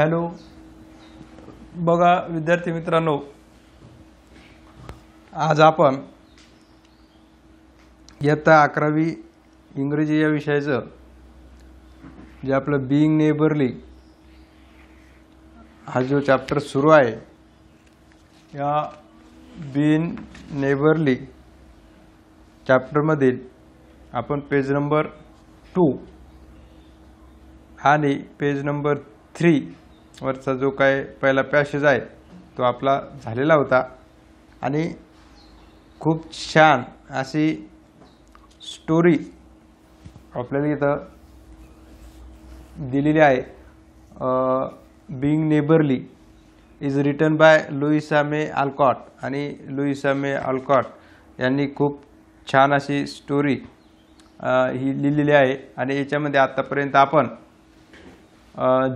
Hello बघा विद्यार्थी मित्रांनो आज आपण इयत्ता अकरावी इंग्रजी या विषयाचं जे आपलं बीइंग नेबरली हा जो चॅप्टर सुरू आहे या बीन नेबरली चॅप्टरमधील आपण पेज नंबर टू आणि पेज नंबर थ्री वरचा जो काय पहिला पॅशेज आहे तो आपला झालेला होता आणि खूप छान अशी स्टोरी आपल्याला इथं दिलेली आहे being neighbourly is written by Louisa May Alcott आणि लुईसा मे आल्कॉट यांनी खूप छान अशी स्टोरी ही लिहिलेली आहे आणि याच्यामध्ये आत्तापर्यंत आपण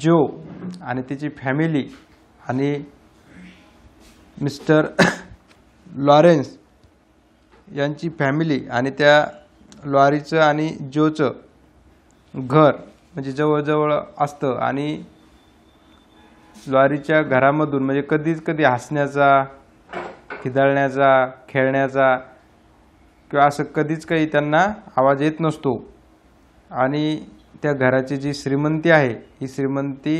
जो आणि त्याची फॅमिली आणि मिस्टर लॉरेन्स यांची फॅमिली आणि त्या लॉरीचं आणि जोचं घर म्हणजे जवळजवळ असतं आणि लॉरीच्या घरामधून म्हणजे कधीच कधी हसण्याचा खिदळण्याचा खेळण्याचा किंवा असं कधीच काही त्यांना आवाज येत नसतो आणि त्या घराची जी श्रीमंती आहे ही श्रीमंती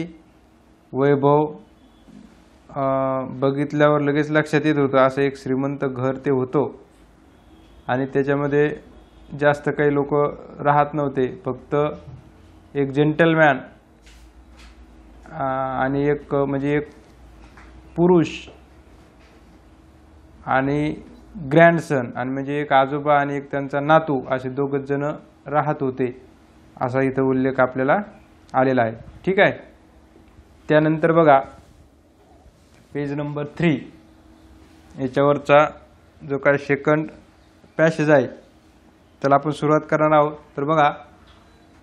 वैभव बघितल्यावर लगेच लक्षात येत होतं असं एक श्रीमंत घर ते होतं आणि त्याच्यामध्ये जास्त काही लोक राहत नव्हते फक्त एक जेंटलमॅन आणि एक म्हणजे एक पुरुष आणि ग्रँडसन आणि म्हणजे एक आजोबा आणि एक त्यांचा नातू असे दोघच जण राहत होते असा इथं उल्लेख आपल्याला आलेला आहे ठीक आहे त्यानंतर बघा पेज नंबर थ्री याच्यावरचा जो काय सेकंड पॅसेज आहे त्याला आपण सुरुवात करणार आहोत तर बघा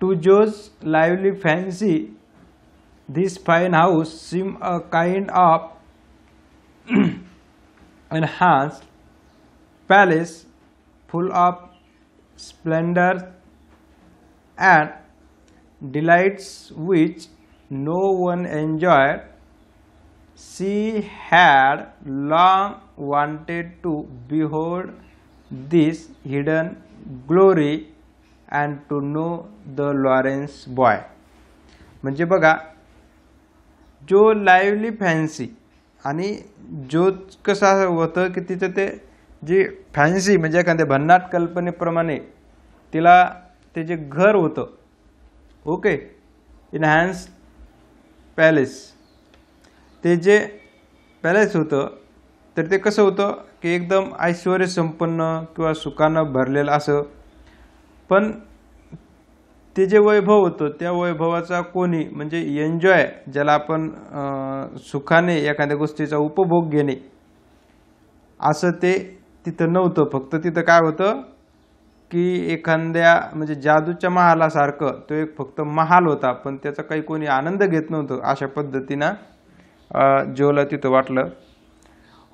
to Jo's lively fancy this fine house seem a kind of enchanted palace full of splendour and delights which no one enjoyed, she had long wanted to behold this hidden glory and to know the lawrence boy म्हणजे बघा जो lively fancy आणि जो कसा होतं की तिचं ते जी फॅन्सी म्हणजे एखाद्या भन्नाट कल्पनेप्रमाणे तिला ते जे घर होतं ओके इनहॅन्स पॅलेस ते जे पॅलेस होतं तर ते कसं होतं की एकदम संपन्न किंवा सुखानं भरलेलं असं पण ते जे वैभव होतं त्या वैभवाचा कोणी म्हणजे एन्जॉय ज्याला आपण सुखाने एखाद्या गोष्टीचा उपभोग घेणे असं ते तिथं नव्हतं फक्त तिथं काय होतं की एखाद्या म्हणजे जादूच्या महालासारखं तो एक फक्त महाल होता पण त्याचा काही कोणी आनंद घेत नव्हतं अशा पद्धतीनं जोला तिथं वाटलं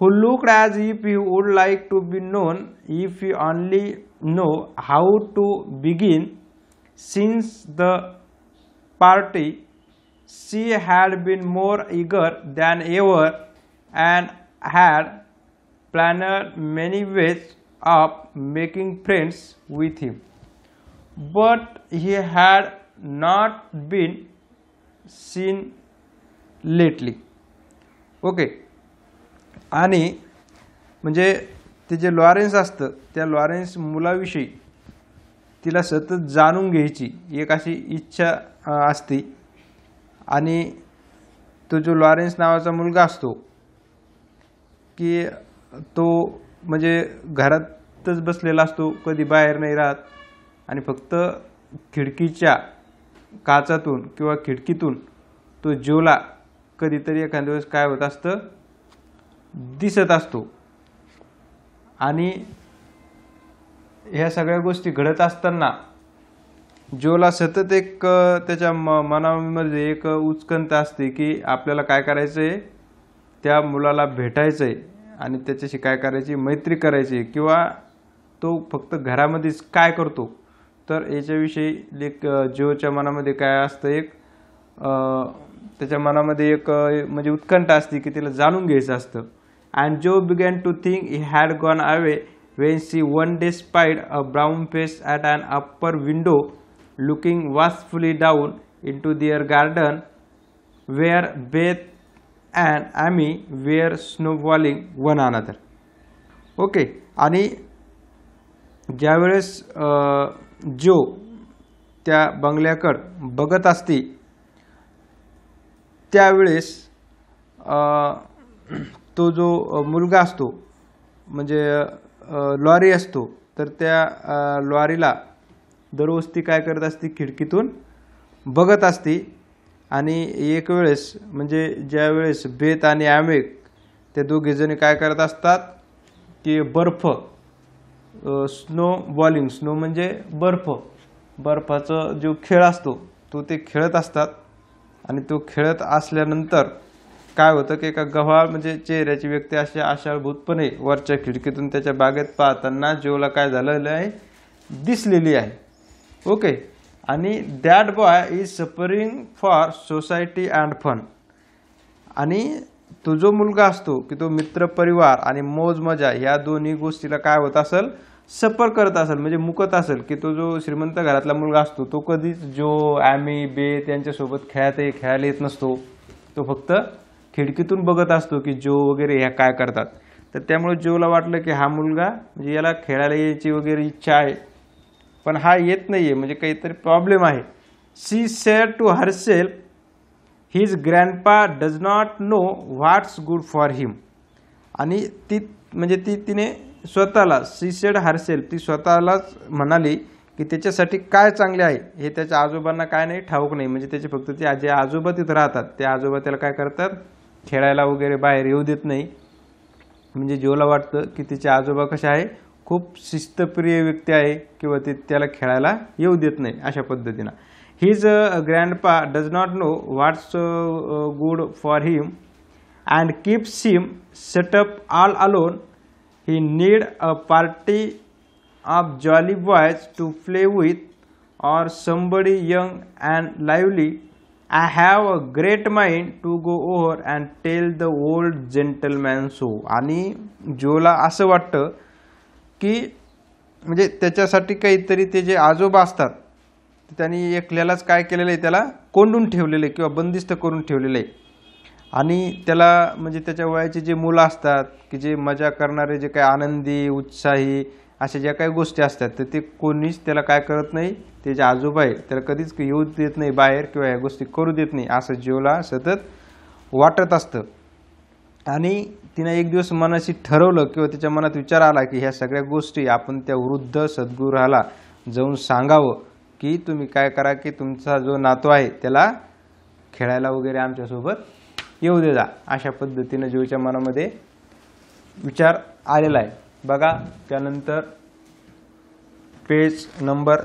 he look as if you would like to be known if you only know how to begin since the party she had been more eager than ever and had planned many ways of making friends with him but he had not been seen lately okay आणि म्हणजे ते जे Lawrence असतं त्या Lawrence मुलाविषयी तिला सतत जाणून घ्यायची एक अशी इच्छा असते आणि तो जो लॉरेन्स नावाचा मुलगा असतो की तो म्हणजे घरातच बसलेला असतो कधी बाहेर नाही राहत आणि फक्त खिडकीच्या काचातून किंवा खिडकीतून तो ज्योला कधीतरी एखाद्या वेळेस काय होत असतं दिसत असतो आणि ह्या सगळ्या गोष्टी घडत असताना जोला सतत एक त्याच्या म मनामध्ये एक उचकंत असते की आपल्याला काय करायचं आहे त्या मुलाला भेटायचं आहे आणि त्याच्याशी काय करायची मैत्री करायची किंवा तो फक्त घरामध्येच काय करतो तर याच्याविषयी लेख जिओच्या मनामध्ये काय असतं एक त्याच्या मनामध्ये एक म्हणजे उत्कंठा असते की तिला जाणून घ्यायचं असतं and Jo began to think he had gone away when she one day spied a brown face at and upper window looking wistfully down into their garden where Beth and Amy were snowballing one another okay आणि ज्यावेळेस जो त्या बंगल्याकड बघत असते त्यावेळेस तो जो मुलगा असतो म्हणजे लॉरी असतो तर त्या लॉरीला दररोज काय करत असते खिडकीतून बघत असते आणि एक वेळेस म्हणजे ज्या वेळेस बेत आणि ॲमेक ते दोघेजणी काय करत असतात की बर्फ स्नो बॉलिंग स्नो म्हणजे बर्फ बर्फाचा जो खेळ असतो तो ते खेळत असतात आणि तो खेळत असल्यानंतर काय होतं की एका गव्हाळ म्हणजे चेहऱ्याची व्यक्ती अशी आशाळभूतपणे वरच्या खिडकीतून त्याच्या बागेत पाहताना जीवला काय झालेलं आहे दिसलेली आहे ओके आणि that boy is suffering for society and fun आणि तो जो मुलगा असतो की तो मित्र परिवार आणि मौज मजा या दोन्ही गोष्टीला काय होत असेल सफर करत असेल म्हणजे मुकत असेल की तो जो श्रीमंत घरातला मुलगा असतो तो कधीच जो ॲमी बे त्यांच्यासोबत खेळत खेळायला येत नसतो तो फक्त खिडकीतून बघत असतो की जो वगैरे ह्या काय करतात तर त्यामुळे जोला वाटलं की हा मुलगा म्हणजे याला खेळायला यायची वगैरे इच्छा आहे पण हा येत नाही आहे म्हणजे काहीतरी प्रॉब्लेम आहे she said to herself his grandpa does not know what's good for him आणि ती म्हणजे ती तिने स्वतःला सी सेड हरसेल ती स्वतःलाच म्हणाली की त्याच्यासाठी काय चांगले आहे हे त्याच्या आजोबांना काय नाही ठाऊक नाही म्हणजे त्याचे फक्त ते जे आजोबा तिथं राहतात ते आजोबा त्याला काय करतात खेळायला वगैरे बाहेर येऊ देत नाही म्हणजे जेवला वाटतं की तिचे आजोबा कसे आहे खूप शिस्तप्रिय व्यक्ती आहे किंवा ते त्याला खेळायला येऊ देत नाही अशा पद्धतीनं his grandpa does not know what's good for him and keep him shut up all alone he need a party of jolly boys to play with or somebody young and lively I have a great mind to go over and tell the old gentleman so आणि जोला असं वाटतं की म्हणजे त्याच्यासाठी काहीतरी ते जे आजोबा असतात त्यांनी एकल्यालाच काय केलेलं आहे त्याला कोंडून ठेवलेलं आहे किंवा बंदिस्त करून ठेवलेलं आहे आणि त्याला म्हणजे त्याच्या वयाचे जे मुलं असतात की जे मजा करणारे जे काही आनंदी उत्साही अशा ज्या काही गोष्टी असतात तर ते कोणीच त्याला काय करत नाही ते जे आजोबा आहे त्याला कधीच येऊ देत नाही बाहेर किंवा या गोष्टी करू देत नाही असं जीवला सतत वाटत असतं आणि तिनं एक दिवस मनाशी ठरवलं किंवा तिच्या मनात विचार आला की ह्या सगळ्या गोष्टी आपण त्या वृद्ध सद्गुराला जाऊन सांगावं की तुम्ही काय करा की तुमचा जो नातो आहे त्याला खेळायला वगैरे आमच्यासोबत येऊ दे जा अशा पद्धतीनं जीवच्या मनामध्ये विचार आलेला आहे बघा त्यानंतर पेज नंबर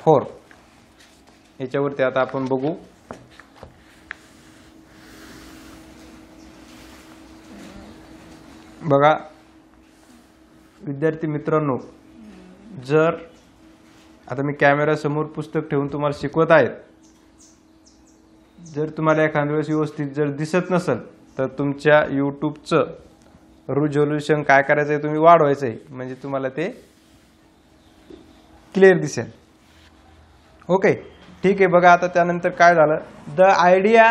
फोर याच्यावरती आता आपण बघू बघा विद्यार्थी मित्रांनो जर आता मी कॅमेऱ्यासमोर पुस्तक ठेवून तुम्हाला शिकवत आहेत जर तुम्हाला एखाद्या वेळेस व्यवस्थित जर दिसत नसेल तर तुमच्या यूट्यूबचं रुजोल्युशन काय करायचं आहे तुम्ही वाढवायचं आहे म्हणजे तुम्हाला ते क्लिअर दिसेल ओके ठीक आहे बघा आता त्यानंतर काय झालं the idea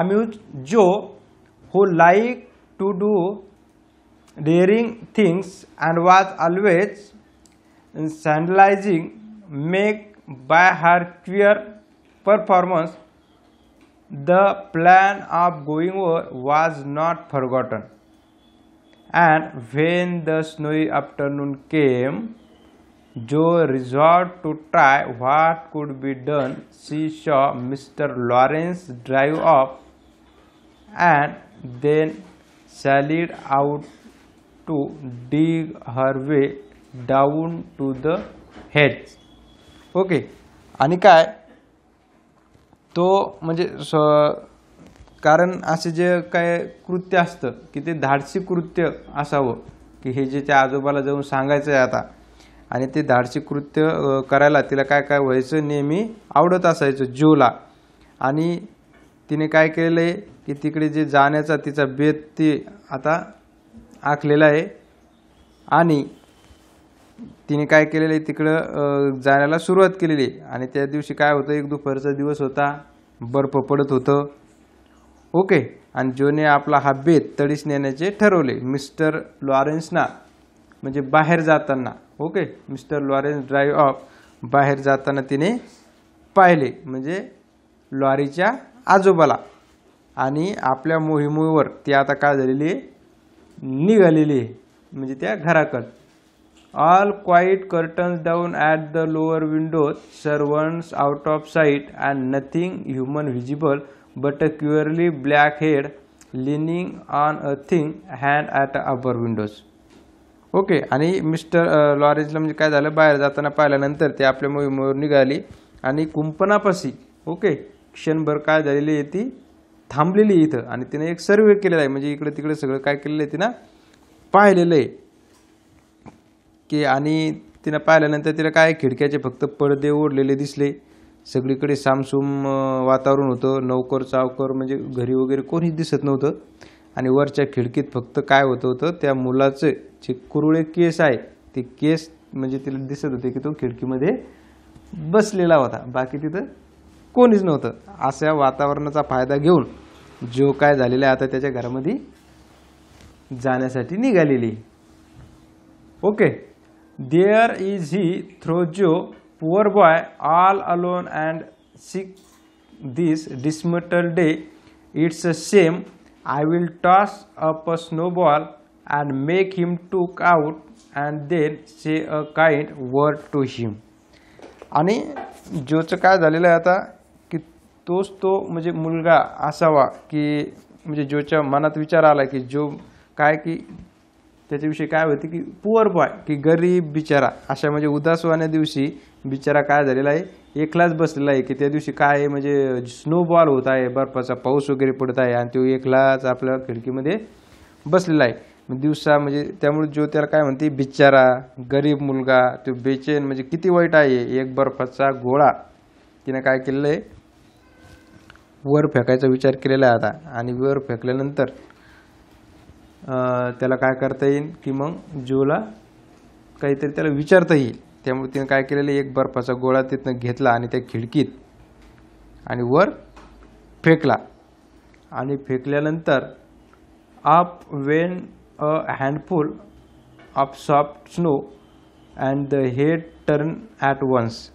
amuse Jo who like to do daring things and was always scandalizing make by her queer performance the plan of going over was not forgotten and when the snowy afternoon came Joe resolved to try what could be done. She saw Mr. Lawrence drive up and then sallied out to dig her way down to the heads. Okay आणि काय तो म्हणजे स कारण असे जे काय कृत्य असतं की ते धाडसी कृत्य असावं की हे जे त्या आजोबाला जाऊन सांगायचं आहे आता आणि ते धाडसी कृत्य करायला तिला काय काय व्हायचं नेहमी आवडत असायचं जीवला आणि तिने काय केलं आहे की तिकडे जे जाण्याचा तिचा बेत ती आता आखलेला आहे आणि तिने काय केलेलं आहे तिकडं जाण्याला सुरुवात केलेली आहे आणि त्या दिवशी काय होतं एक दुपारचा दिवस होता बर्फ पडत होतं ओके आणि जोने आपला हा बेत तडीस नेण्याचे ठरवले मिस्टर लॉरेन्सना म्हणजे बाहेर जाताना okay mister Laurence drive off बाहेर जाताना तिने पाहिले म्हणजे लॉरीच्या आजोबाला आणि आपल्या मोहिमेवर ती आता काय झालेली आहे निघालेली आहे म्हणजे त्या घराकड all quiet curtains down at the lower windows servants out of sight and nothing human visible but a curly black head leaning on a thing hand at a upper windows okay आणि mister लॉरेन्सला uh, म्हणजे काय झालं बाहेर जाताना पाहिल्यानंतर ते आपल्या मोहिमेवर निघाली आणि कुंपणापाशी ओके क्षणभर काय झालेली आहे ती थांबलेली आहे इथं आणि तिने एक सर्वे केलेला आहे म्हणजे इकडे तिकडे सगळं काय केलेलं आहे तिनं पाहिलेलं आहे की आणि तिनं पाहिल्यानंतर तिला काय खिडक्याचे फक्त पडदे ओढलेले दिसले सगळीकडे सामसूम वातावरण होतं नौकर चावकर म्हणजे घरी वगैरे कोणीच दिसत नव्हतं आणि वरच्या खिडकीत फक्त काय होतं होतं त्या मुलाचे जे कुरुळे केस आहे ते केस म्हणजे तिला दिसत होते की तो खिडकीमध्ये बसलेला होता बाकी तिथं कोणीच नव्हतं अशा वातावरणाचा फायदा घेऊन जो काय झालेला आहे आता त्याच्या घरामध्ये जाण्यासाठी निघालेली okay there is he throw Jo poor boy all alone and sick this dismal day it's a same I will toss up a snowball and make him took out and then say a kind word to him आणि जोचं काय झालेलं आहे आता तोच तो म्हणजे मुलगा असावा की म्हणजे जोच्या मनात विचार आला की जो काय की त्याच्याविषयी काय होते की पुअर बॉय की गरीब बिचारा अशा म्हणजे उदासवाने दिवशी बिचारा काय झालेला आहे एकलाच बसलेला आहे की त्या दिवशी काय आहे म्हणजे स्नोबॉल होत आहे बर्फाचा पाऊस वगैरे पडत आहे आणि तो एकलाच आपल्या खिडकीमध्ये बसलेला आहे दिवसा म्हणजे त्यामुळे जो त्याला काय म्हणते बिचारा गरीब मुलगा तो बेचैन म्हणजे किती वाईट आहे एक बर्फाचा गोळा तिने काय केलेलं आहे वर फेकायचा विचार केलेला आता आणि वर फेकल्यानंतर त्याला काय करता येईल की मग जोला काहीतरी त्याला विचारता येईल त्यामुळे तिने काय केलेलं एक बर्फाचा गोळा तिथनं घेतला आणि त्या खिडकीत आणि वर फेकला आणि फेकल्यानंतर up went a handful of soft snow and the head turn at once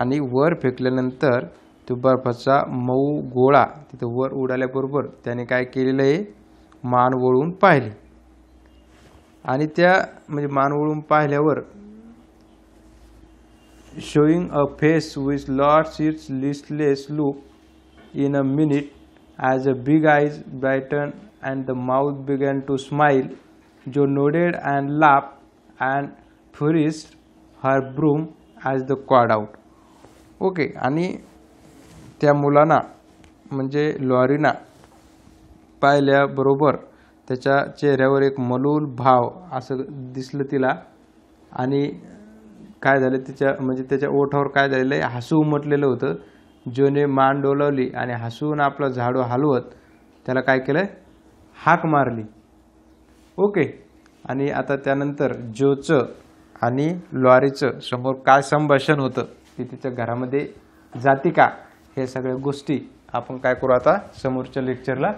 आणि वर फेकल्यानंतर तो बर्फाचा मऊ गोळा तिथं वर उडाल्याबरोबर त्याने काय केलेलं आहे मान वळून पाहिले आणि त्या म्हणजे मान वळून पाहिल्यावर showing a face with lord its listless look in a minute as a big eyes brighten and the mouth began to smile Jo nodded and laugh and flourished her broom as the called out okay आणि त्या मुलांना म्हणजे लॉरीना पाहिल्याबरोबर त्याच्या चेहऱ्यावर एक मलूल भाव असं दिसलं तिला आणि काय झालं तिच्या म्हणजे त्याच्या ओठावर काय झालेलं आहे हसू उमटलेलं होतं जोने मान डोलावली आणि हसून आपलं झाडू हलवत त्याला काय केलं हाक मारली ओके आणि आता त्यानंतर जोचं आणि लॉरीचं समोर काय संभाषण होतं की तिच्या घरामध्ये जाते का हे सगळ्या गोष्टी आपण काय करू आता समोरच्या लेक्चरला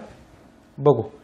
बघू